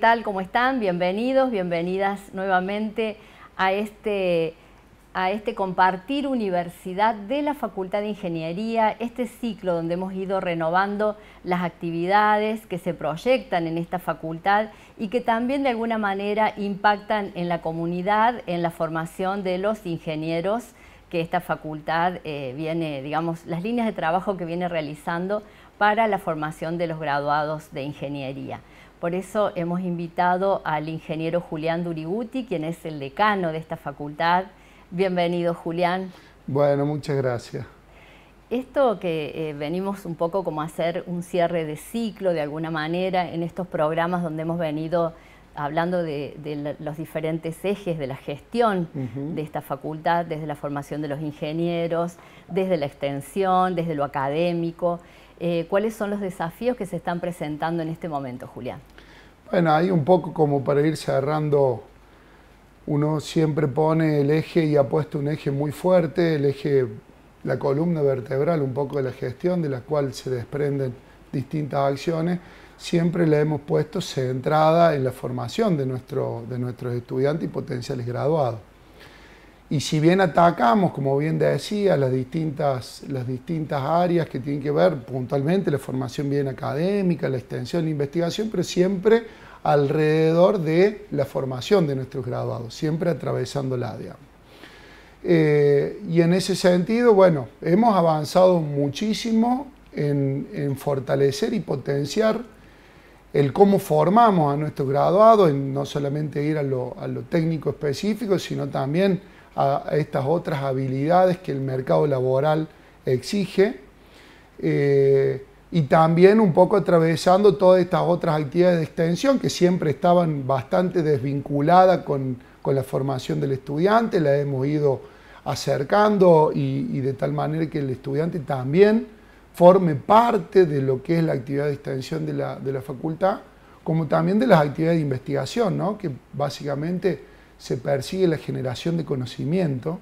tal? ¿Cómo están? Bienvenidos, bienvenidas nuevamente a este, a este compartir universidad de la Facultad de Ingeniería, este ciclo donde hemos ido renovando las actividades que se proyectan en esta facultad y que también de alguna manera impactan en la comunidad, en la formación de los ingenieros que esta facultad eh, viene, digamos, las líneas de trabajo que viene realizando para la formación de los graduados de ingeniería. Por eso hemos invitado al ingeniero Julián Duriguti, quien es el decano de esta facultad. Bienvenido, Julián. Bueno, muchas gracias. Esto que eh, venimos un poco como a hacer un cierre de ciclo de alguna manera en estos programas donde hemos venido hablando de, los diferentes ejes de la gestión de esta facultad, desde la formación de los ingenieros, desde la extensión, desde lo académico. Eh, ¿Cuáles son los desafíos que se están presentando en este momento, Julián? Bueno, hay un poco como para ir cerrando, uno siempre pone el eje y ha puesto un eje muy fuerte, el eje, la columna vertebral, un poco de la gestión, de la cual se desprenden distintas acciones, siempre la hemos puesto centrada en la formación de, nuestro, de nuestros estudiantes y potenciales graduados. Y si bien atacamos, como bien decía, las distintas, las distintas áreas que tienen que ver puntualmente la formación bien académica, la extensión, la investigación, pero siempre alrededor de la formación de nuestros graduados, siempre atravesando la área. Eh, y en ese sentido, bueno, hemos avanzado muchísimo en, fortalecer y potenciar el cómo formamos a nuestros graduados, en no solamente ir a lo, a lo técnico específico, sino también a estas otras habilidades que el mercado laboral exige. Eh, y también un poco atravesando todas estas otras actividades de extensión que siempre estaban bastante desvinculadas con, la formación del estudiante, la hemos ido acercando y, de tal manera que el estudiante también forme parte de lo que es la actividad de extensión de la, facultad, como también de las actividades de investigación, que básicamente se persigue la generación de conocimiento,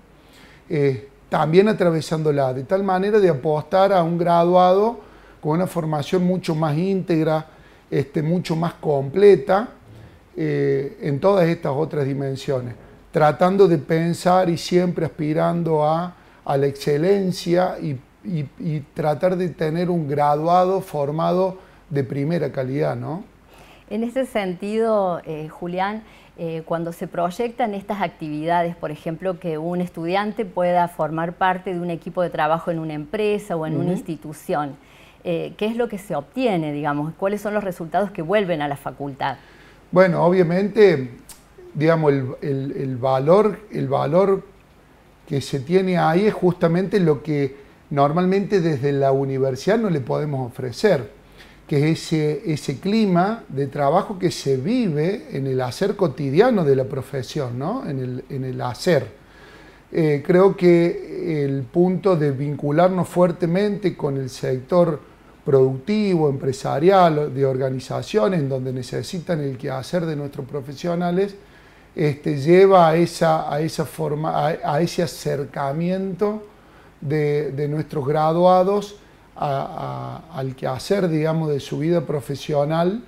eh, también atravesándola, de tal manera de apostar a un graduado con una formación mucho más íntegra, este, mucho más completa eh, en todas estas otras dimensiones, tratando de pensar y siempre aspirando a, la excelencia y, tratar de tener un graduado formado de primera calidad, ¿no? En ese sentido, eh, Julián, eh, cuando se proyectan estas actividades, por ejemplo, que un estudiante pueda formar parte de un equipo de trabajo en una empresa o en una institución, eh, ¿qué es lo que se obtiene, digamos? ¿Cuáles son los resultados que vuelven a la facultad? Bueno, obviamente, digamos, el valor, el valor que se tiene ahí es justamente lo que normalmente desde la universidad no le podemos ofrecer que ese, ese clima de trabajo que se vive en el hacer cotidiano de la profesión, en, el, hacer. Eh, creo que el punto de vincularnos fuertemente con el sector productivo, empresarial, de organizaciones en donde necesitan el quehacer de nuestros profesionales, este, lleva a, esa, forma, ese acercamiento de, de nuestros graduados al quehacer, digamos, de su vida profesional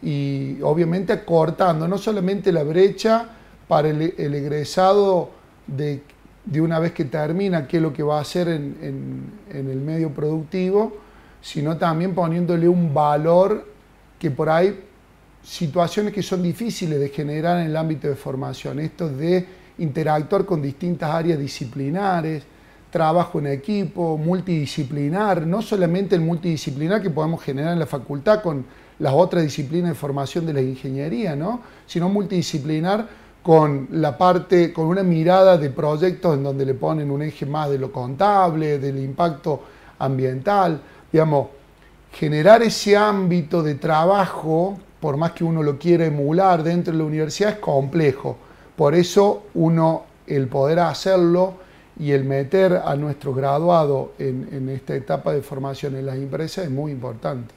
y obviamente acortando no solamente la brecha para el, egresado de, de, una vez que termina qué es lo que va a hacer en, en el medio productivo, sino también poniéndole un valor que por ahí situaciones que son difíciles de generar en el ámbito de formación, esto de interactuar con distintas áreas disciplinares, trabajo en equipo, multidisciplinar, no solamente el multidisciplinar que podemos generar en la facultad con las otras disciplinas de formación de la ingeniería, ¿no? sino multidisciplinar con la parte, con una mirada de proyectos en donde le ponen un eje más de lo contable, del impacto ambiental, digamos, generar ese ámbito de trabajo, por más que uno lo quiera emular dentro de la universidad, es complejo. Por eso uno, el poder hacerlo, y el meter a nuestro graduado en, esta etapa de formación en las empresas es muy importante.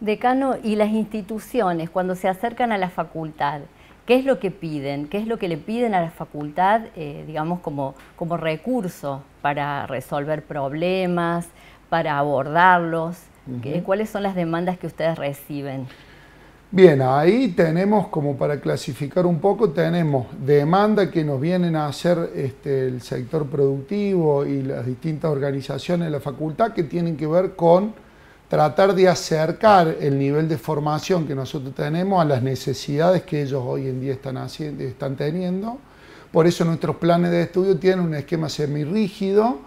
Decano, y las instituciones, cuando se acercan a la facultad, ¿qué es lo que piden? ¿Qué es lo que le piden a la facultad, eh, digamos, como, recurso para resolver problemas, para abordarlos? ¿Cuáles son las demandas que ustedes reciben? Bien, ahí tenemos como para clasificar un poco, tenemos demanda que nos vienen a hacer este, el sector productivo y las distintas organizaciones de la facultad que tienen que ver con tratar de acercar el nivel de formación que nosotros tenemos a las necesidades que ellos hoy en día están, haciendo, están teniendo. Por eso nuestros planes de estudio tienen un esquema semirrígido,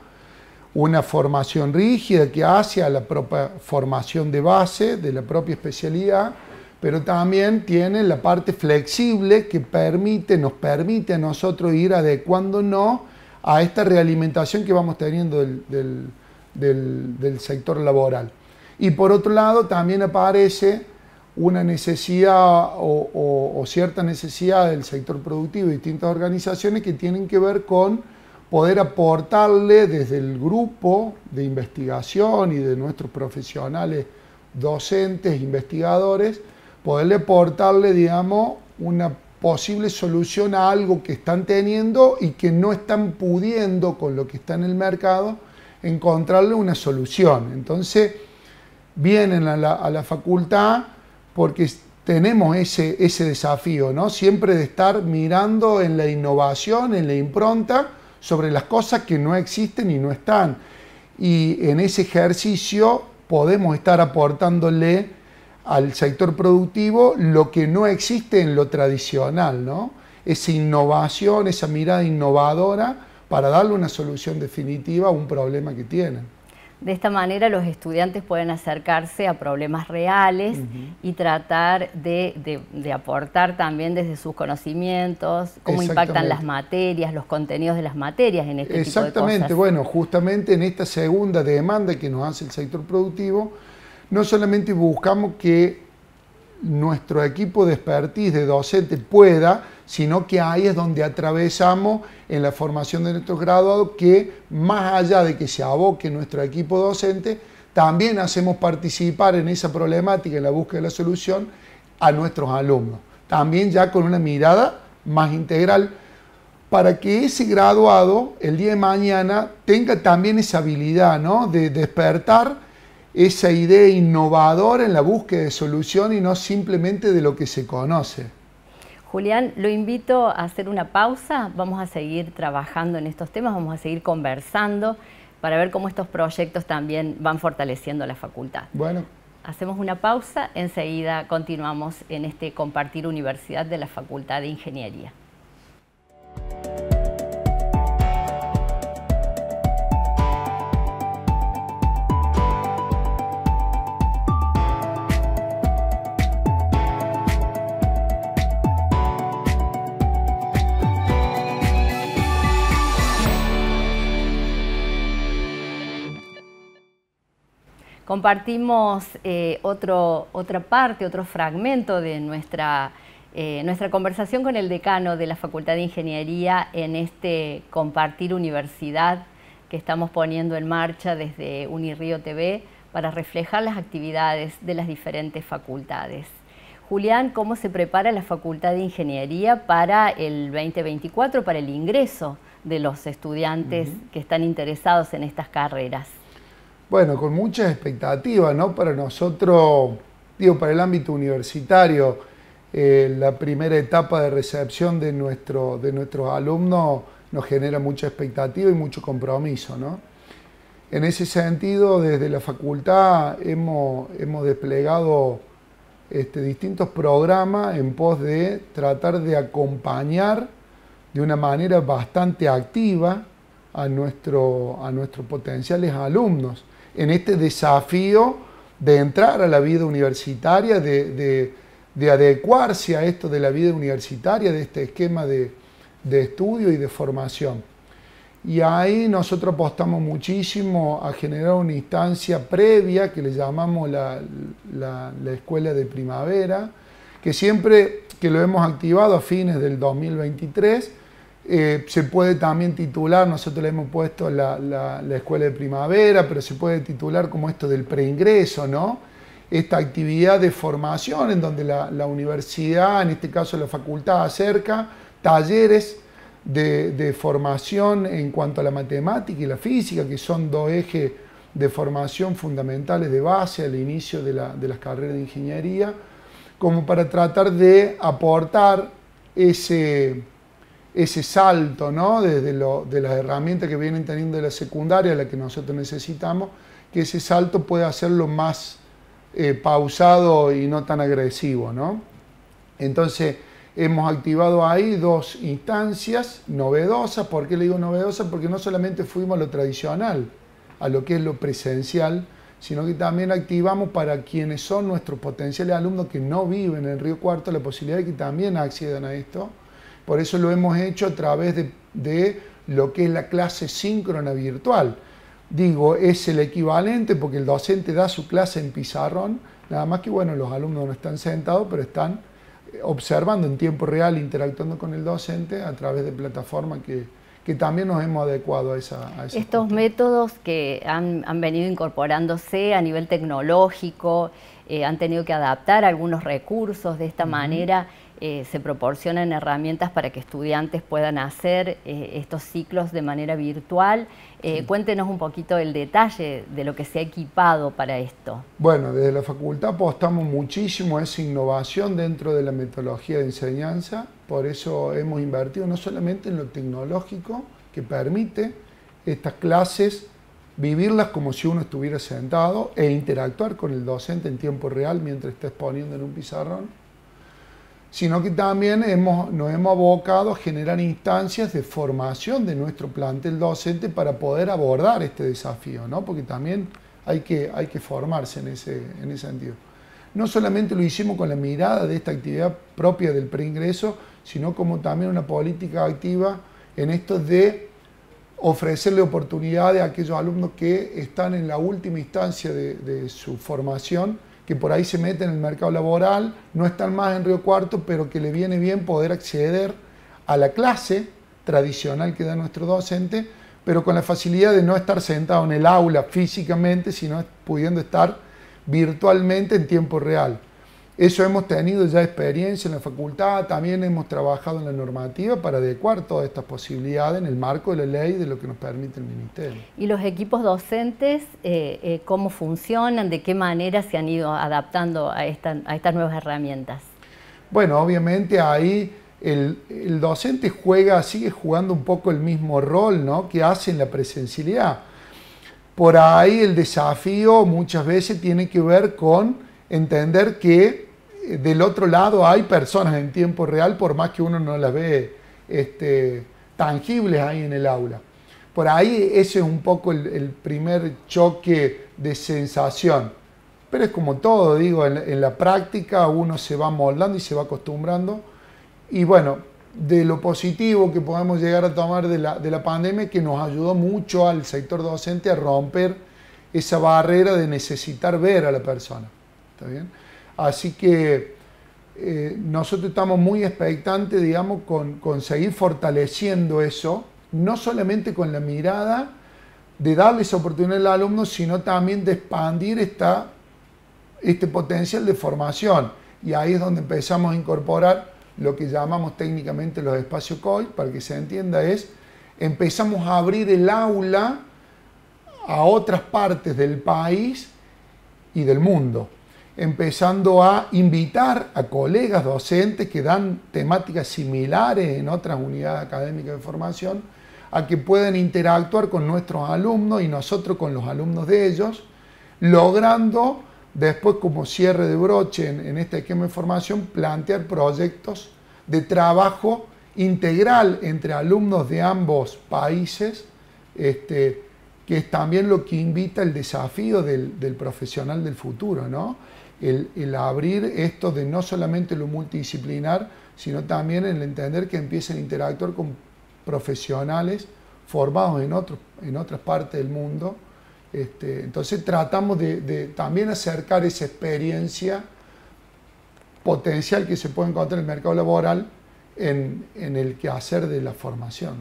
una formación rígida que hace a la propia formación de base de la propia especialidad pero también tiene la parte flexible que permite, nos permite a nosotros ir adecuándonos a esta realimentación que vamos teniendo del, sector laboral. Y por otro lado, también aparece una necesidad o, o, cierta necesidad del sector productivo y distintas organizaciones que tienen que ver con poder aportarle desde el grupo de investigación y de nuestros profesionales docentes, investigadores, poderle aportarle, digamos, una posible solución a algo que están teniendo y que no están pudiendo con lo que está en el mercado encontrarle una solución. Entonces, vienen a la, facultad porque tenemos ese, ese desafío, ¿no? Siempre de estar mirando en la innovación, en la impronta, sobre las cosas que no existen y no están. Y en ese ejercicio podemos estar aportándole al sector productivo lo que no existe en lo tradicional, ¿no? Esa innovación, esa mirada innovadora para darle una solución definitiva a un problema que tienen. De esta manera los estudiantes pueden acercarse a problemas reales y tratar de, de, aportar también desde sus conocimientos cómo impactan las materias, los contenidos de las materias en este tipo de Exactamente, bueno, justamente en esta segunda demanda que nos hace el sector productivo, no solamente buscamos que nuestro equipo de expertise de docente pueda, sino que ahí es donde atravesamos en la formación de nuestros graduados que más allá de que se aboque nuestro equipo docente, también hacemos participar en esa problemática, en la búsqueda de la solución, a nuestros alumnos. También ya con una mirada más integral, para que ese graduado el día de mañana tenga también esa habilidad ¿no? de despertar esa idea innovadora en la búsqueda de solución y no simplemente de lo que se conoce. Julián, lo invito a hacer una pausa, vamos a seguir trabajando en estos temas, vamos a seguir conversando para ver cómo estos proyectos también van fortaleciendo la facultad. Bueno. Hacemos una pausa, enseguida continuamos en este Compartir Universidad de la Facultad de Ingeniería. Compartimos eh, otra parte, otro fragmento de eh, nuestra, conversación con el decano de la Facultad de Ingeniería en este Compartir Universidad que estamos poniendo en marcha desde Unirío TV para reflejar las actividades de las diferentes facultades. Julián, ¿cómo se prepara la Facultad de Ingeniería para el 2024, para el ingreso de los estudiantes que están interesados en estas carreras? bueno, con muchas expectativas, ¿no? Para nosotros, digo, para el ámbito universitario, eh, la primera etapa de recepción de, nuestros alumnos nos genera mucha expectativa y mucho compromiso, ¿no? En ese sentido, desde la facultad hemos, desplegado este, distintos programas en pos de tratar de acompañar de una manera bastante activa a nuestros potenciales alumnos en este desafío de entrar a la vida universitaria, de, adecuarse a esto de la vida universitaria, de este esquema de, estudio y de formación. Y ahí nosotros apostamos muchísimo a generar una instancia previa que le llamamos la, Escuela de Primavera, que siempre que lo hemos activado a fines del 2023, eh, se puede también titular, nosotros le hemos puesto la, la, escuela de primavera, pero se puede titular como esto del preingreso, ¿no? Esta actividad de formación en donde la, universidad, en este caso la facultad, acerca talleres de, formación en cuanto a la matemática y la física, que son dos ejes de formación fundamentales de base al inicio de, de las carreras de ingeniería, como para tratar de aportar ese ese salto ¿no? desde lo, de las herramientas que vienen teniendo de la secundaria, la que nosotros necesitamos, que ese salto pueda hacerlo más eh, pausado y no tan agresivo. ¿no? Entonces, hemos activado ahí dos instancias novedosas. ¿Por qué le digo novedosas? Porque no solamente fuimos a lo tradicional, a lo que es lo presencial, sino que también activamos para quienes son nuestros potenciales alumnos que no viven en Río Cuarto la posibilidad de que también accedan a esto por eso lo hemos hecho a través de, lo que es la clase síncrona virtual. Digo, es el equivalente porque el docente da su clase en pizarrón, nada más que bueno, los alumnos no están sentados, pero están eh, observando en tiempo real, interactuando con el docente a través de plataformas que, también nos hemos adecuado a esa... Estos métodos que han, venido incorporándose a nivel tecnológico, eh, han tenido que adaptar algunos recursos de esta manera. Eh, se proporcionan herramientas para que estudiantes puedan hacer eh, estos ciclos de manera virtual. Eh, cuéntenos un poquito el detalle de lo que se ha equipado para esto. Bueno, desde la facultad apostamos muchísimo a esa innovación dentro de la metodología de enseñanza, por eso hemos invertido no solamente en lo tecnológico que permite estas clases vivirlas como si uno estuviera sentado e interactuar con el docente en tiempo real mientras está exponiendo en un pizarrón, sino que también nos hemos abocado a generar instancias de formación de nuestro plantel docente para poder abordar este desafío, porque también hay que, formarse en ese, sentido. No solamente lo hicimos con la mirada de esta actividad propia del preingreso, sino como también una política activa en esto de ofrecerle oportunidades a aquellos alumnos que están en la última instancia de su formación que por ahí se meten en el mercado laboral, no están más en Río Cuarto, pero que le viene bien poder acceder a la clase tradicional que da nuestro docente, pero con la facilidad de no estar sentado en el aula físicamente, sino pudiendo estar virtualmente en tiempo real. Eso hemos tenido ya experiencia en la facultad, también hemos trabajado en la normativa para adecuar todas estas posibilidades en el marco de la ley de lo que nos permite el Ministerio. ¿Y los equipos docentes eh, eh, cómo funcionan? ¿De qué manera se han ido adaptando a, estas nuevas herramientas? Bueno, obviamente ahí el, docente juega, sigue jugando un poco el mismo rol que hace en la presencialidad. Por ahí el desafío muchas veces tiene que ver con entender que del otro lado hay personas en tiempo real, por más que uno no las ve este, tangibles ahí en el aula. Por ahí ese es un poco el, primer choque de sensación. Pero es como todo, digo, en, la práctica uno se va moldando y se va acostumbrando. Y bueno, de lo positivo que podemos llegar a tomar de la, de la pandemia, que nos ayudó mucho al sector docente a romper esa barrera de necesitar ver a la persona. ¿Está bien? Así que eh, nosotros estamos muy expectantes, digamos, con, seguir fortaleciendo eso, no solamente con la mirada de darles oportunidad al alumno, sino también de expandir este potencial de formación. Y ahí es donde empezamos a incorporar lo que llamamos técnicamente los espacios COI, para que se entienda, es empezamos a abrir el aula a otras partes del país y del mundo empezando a invitar a colegas docentes que dan temáticas similares en otras unidades académicas de formación a que puedan interactuar con nuestros alumnos y nosotros con los alumnos de ellos, logrando después como cierre de broche en, este esquema de formación plantear proyectos de trabajo integral entre alumnos de ambos países, este, que es también lo que invita el desafío del, del profesional del futuro, ¿no? el, abrir esto de no solamente lo multidisciplinar, sino también el entender que empiecen a interactuar con profesionales formados en, otras partes del mundo. Este, entonces tratamos de, también acercar esa experiencia potencial que se puede encontrar en el mercado laboral en, el quehacer de la formación.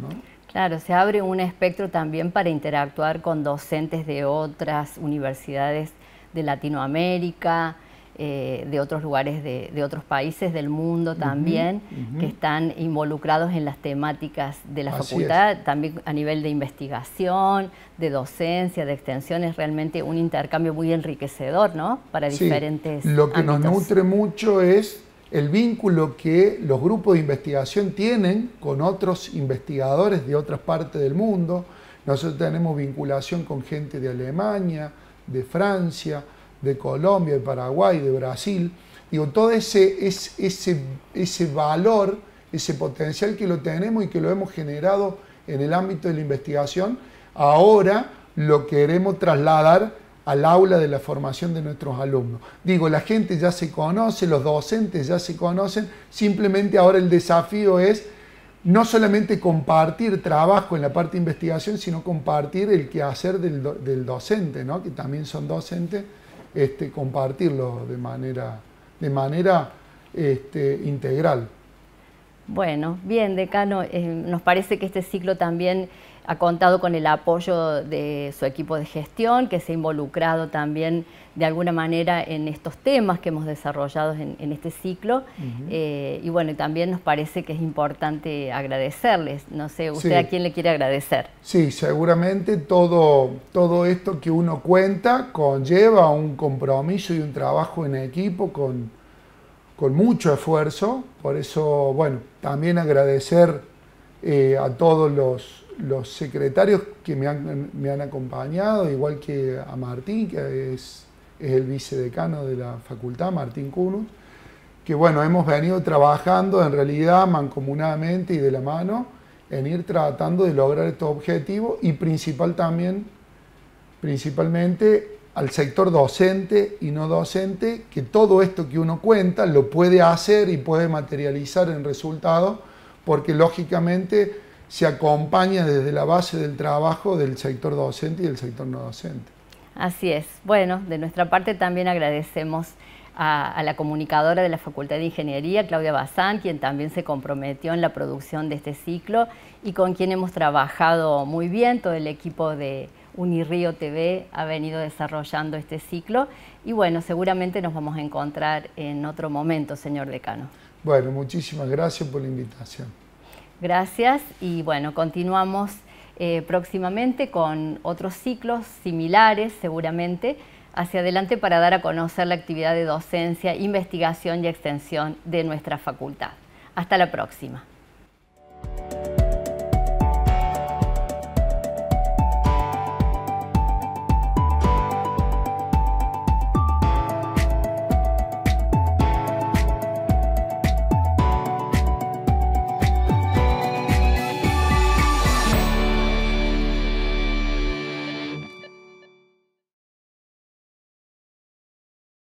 Claro, se abre un espectro también para interactuar con docentes de otras universidades de Latinoamérica, eh, de otros lugares, de, otros países del mundo también, que están involucrados en las temáticas de la facultad, también a nivel de investigación, de docencia, de extensión, es realmente un intercambio muy enriquecedor, ¿no? Para diferentes. lo que nos nutre mucho es el vínculo que los grupos de investigación tienen con otros investigadores de otras partes del mundo. Nosotros tenemos vinculación con gente de Alemania, de Francia, de Colombia, de Paraguay, de Brasil. Digo, todo ese, ese, valor, ese potencial que lo tenemos y que lo hemos generado en el ámbito de la investigación, ahora lo queremos trasladar al aula de la formación de nuestros alumnos. Digo, la gente ya se conoce, los docentes ya se conocen, simplemente ahora el desafío es no solamente compartir trabajo en la parte de investigación, sino compartir el quehacer del, del docente, ¿no? que también son docentes este, compartirlo de manera, de manera este, integral. Bueno, bien, decano, eh, nos parece que este ciclo también ha contado con el apoyo de su equipo de gestión, que se ha involucrado también de alguna manera en estos temas que hemos desarrollado en, este ciclo. Eh, y bueno, también nos parece que es importante agradecerles. No sé, ¿usted a quién le quiere agradecer? Sí, seguramente todo, todo esto que uno cuenta conlleva un compromiso y un trabajo en equipo con, con mucho esfuerzo. Por eso, bueno, también agradecer eh, a todos los los secretarios que me han, acompañado, igual que a Martín, que es, es el vicedecano de la facultad, Martín Cunus, que bueno, hemos venido trabajando en realidad mancomunadamente y de la mano en ir tratando de lograr estos objetivos y principal también, principalmente al sector docente y no docente, que todo esto que uno cuenta lo puede hacer y puede materializar en resultados, porque lógicamente se acompaña desde la base del trabajo del sector docente y del sector no docente. Así es. Bueno, de nuestra parte también agradecemos a, la comunicadora de la Facultad de Ingeniería, Claudia Bazán, quien también se comprometió en la producción de este ciclo y con quien hemos trabajado muy bien. Todo el equipo de Unirío TV ha venido desarrollando este ciclo y bueno, seguramente nos vamos a encontrar en otro momento, señor decano. Bueno, muchísimas gracias por la invitación. Gracias y bueno, continuamos eh, próximamente con otros ciclos similares seguramente hacia adelante para dar a conocer la actividad de docencia, investigación y extensión de nuestra facultad. Hasta la próxima.